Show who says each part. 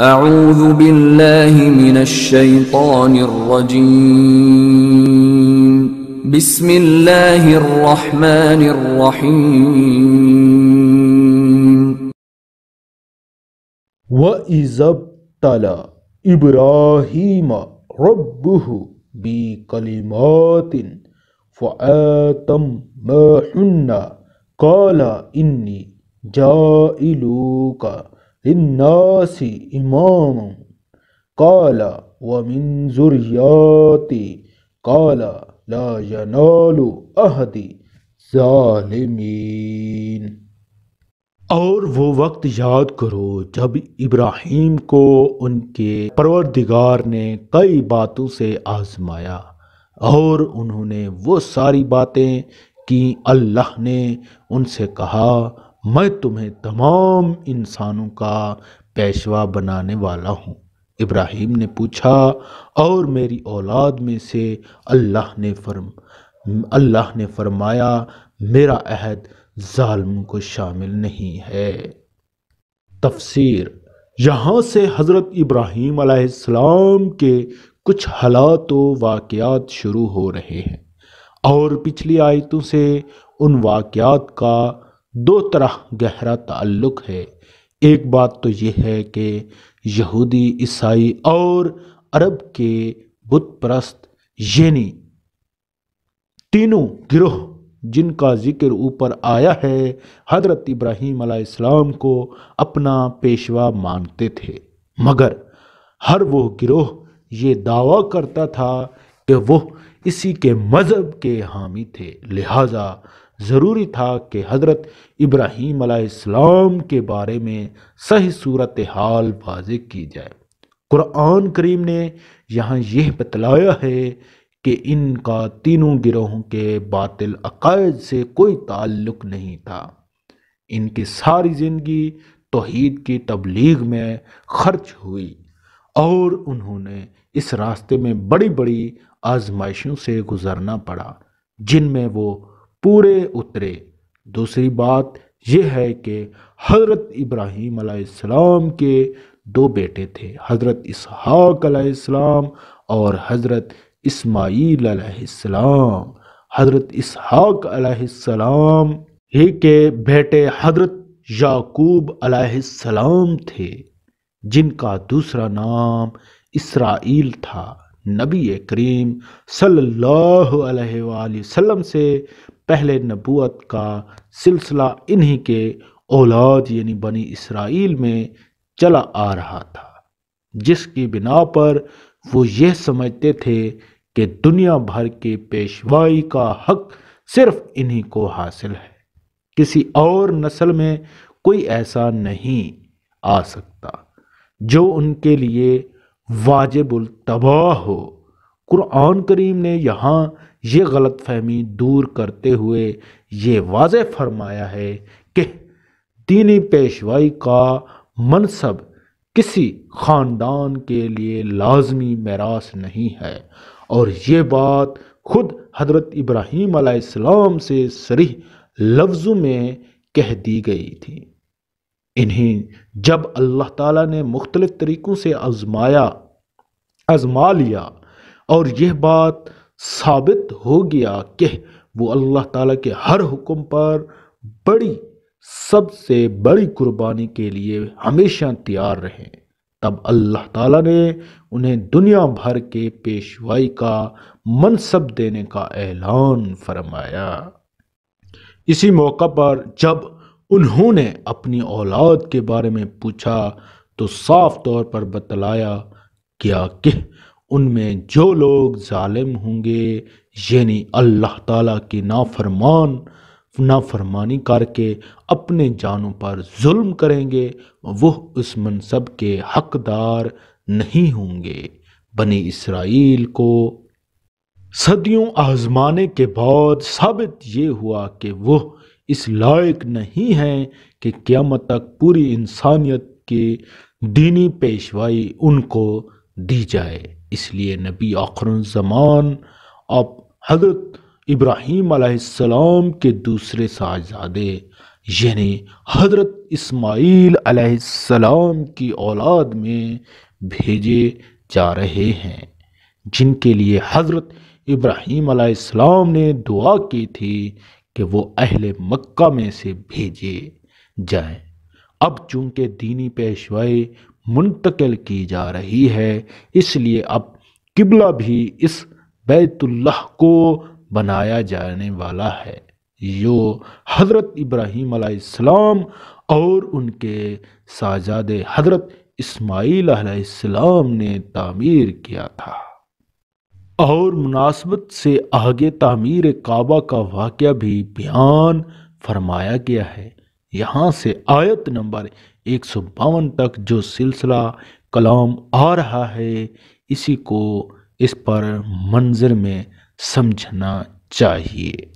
Speaker 1: أعوذ بالله من الشيطان الرجيم بسم الله الرحمن الرحيم وإذا ابتلى إبراهيم ربه بكلمات حنا قال إني جائلوك للناس إماما قال ومن ذرياتي قال لا ينال أهدي ظالمين और वो वक्त याद करो जब इब्राहिम को उनके परवरदिगार ने कई बातों से आजमाया और उन्होंने वो सारी बातें की अल्लाह ने उनसे कहा मैं तुम्हें तमाम इंसानों का पेशवा बनाने वाला हूँ इब्राहिम ने पूछा और मेरी औलाद में से अल्लाह ने फरम अल्लाह ने फरमाया मेरा अहद ालम को शामिल नहीं है तफसीर यहाँ से हज़रत इब्राहिम आलाम के कुछ हालात व वाक़ात शुरू हो रहे हैं और पिछली आयतों से उन वाक़ात का दो तरह गहरा ताल्लुक़ है एक बात तो यह है कि यहूदी ईसाई और अरब के बुत परस्त यानी तीनों गिरोह जिनका जिक्र ऊपर आया है हजरत इब्राहिम अलैहिस्सलाम को अपना पेशवा मानते थे मगर हर वो गिरोह ये दावा करता था कि वह इसी के मज़हब के हामी थे लिहाजा ज़रूरी था कि हज़रत इब्राहीम अलैहिस्सलाम के बारे में सही सूरत हाल वाज की जाए क़ुरान करीम ने यहाँ यह बतलाया है कि इनका तीनों गिरोहों के बातिल अकायद से कोई ताल्लुक़ नहीं था इनकी सारी ज़िंदगी तोहद की तबलीग में खर्च हुई और उन्होंने इस रास्ते में बड़ी बड़ी आजमाइशों से गुज़रना पड़ा जिनमें वो पूरे उतरे दूसरी बात यह है कि हज़रत इब्राहीम आसमाम के दो बेटे थे हज़रत इसहाक और हज़रत इस्माईल आसमाम हज़रत इसहाक ही के बेटे हज़रत याकूब आसमाम थे जिनका दूसरा नाम इसराइल था नबी करीम सल्लाम से पहले नबूत का सिलसिला इन्हीं के औलाद यानी बनी इसराइल में चला आ रहा था जिसकी बिना पर वो यह समझते थे कि दुनिया भर के पेशवाई का हक सिर्फ इन्हीं को हासिल है किसी और नस्ल में कोई ऐसा नहीं आ सकता जो उनके लिए वाजिबुल तबाह हो कुरान करीम ने यहाँ ये गलत फहमी दूर करते हुए ये वाज फरमाया है कि दीनी पेशवाई का मनसब किसी ख़ानदान के लिए लाजमी मरास नहीं है और ये बात खुद हज़रत इब्राहीम आसमाम से सरीह लफ्ज़ों में कह दी गई थी इन्हें जब अल्लाह ताला ने मुख्तलिफ़ तरीक़ों से आजमाया आजमा लिया और यह बात साबित हो गया कि वो अल्लाह ताला के हर हुक्म पर बड़ी सबसे बड़ी कुर्बानी के लिए हमेशा तैयार रहें तब अल्लाह ताला ने उन्हें दुनिया भर के पेशवाई का मनसब देने का ऐलान फरमाया इसी मौका पर जब उन्होंने अपनी औलाद के बारे में पूछा तो साफ तौर पर बतलाया क्या कि उनमें जो लोग ालिम होंगे यानी अल्लाह ताला के नाफरमान नाफरमानी करके अपने जानों पर जुल्म करेंगे वह उस मनसब के हकदार नहीं होंगे बनी इसराइल को सदियों आजमाने के बाद साबित ये हुआ कि वह इस लायक नहीं हैं कि क़्यामत तक पूरी इंसानियत की दीनी पेशवाई उनको दी जाए इसलिए नबी आखरज़मान आप हज़रत इब्राहीम आसमाम के दूसरे साहजादे यानी हज़रत इस्माईल आसमाम की औलाद में भेजे जा रहे हैं जिनके लिए हज़रत इब्राहीम आसमाम ने दुआ की थी कि वो अहले मक्का में से भेजे जाए अब चूँकि दीनी पेशवाई मुंतकिल की जा रही है इसलिए अब किबला भी इस बैतुल्लाह को बनाया जाने वाला है यो हज़रत इब्राहीम अलैहिस्सलाम और उनके साजादे हज़रत इस्माईल अलैहिस्सलाम ने तामीर किया था और मुनासबत से आगे तामीर काबा का वाक़ भी बयान फरमाया गया है यहाँ से आयत नंबर एक सौ बावन तक जो सिलसिला कलाम आ रहा है इसी को इस पर मंजर में समझना चाहिए